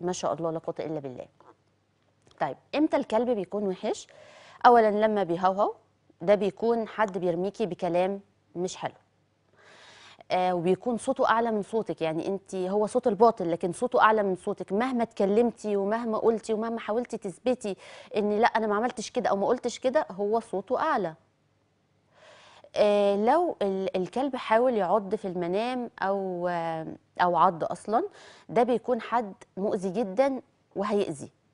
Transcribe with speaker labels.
Speaker 1: ما شاء الله لا قوه الا بالله طيب امتى الكلب بيكون وحش اولا لما بيهوهو ده بيكون حد بيرميكي بكلام مش حلو آه وبيكون صوته اعلى من صوتك يعني انت هو صوت الباطل لكن صوته اعلى من صوتك مهما اتكلمتي ومهما قلتي ومهما حاولتي تثبتي ان لا انا ما عملتش كده او ما قلتش كده هو صوته اعلى آه لو الكلب حاول يعض في المنام او آه او عض اصلا ده بيكون حد مؤذي جدا وهيأذي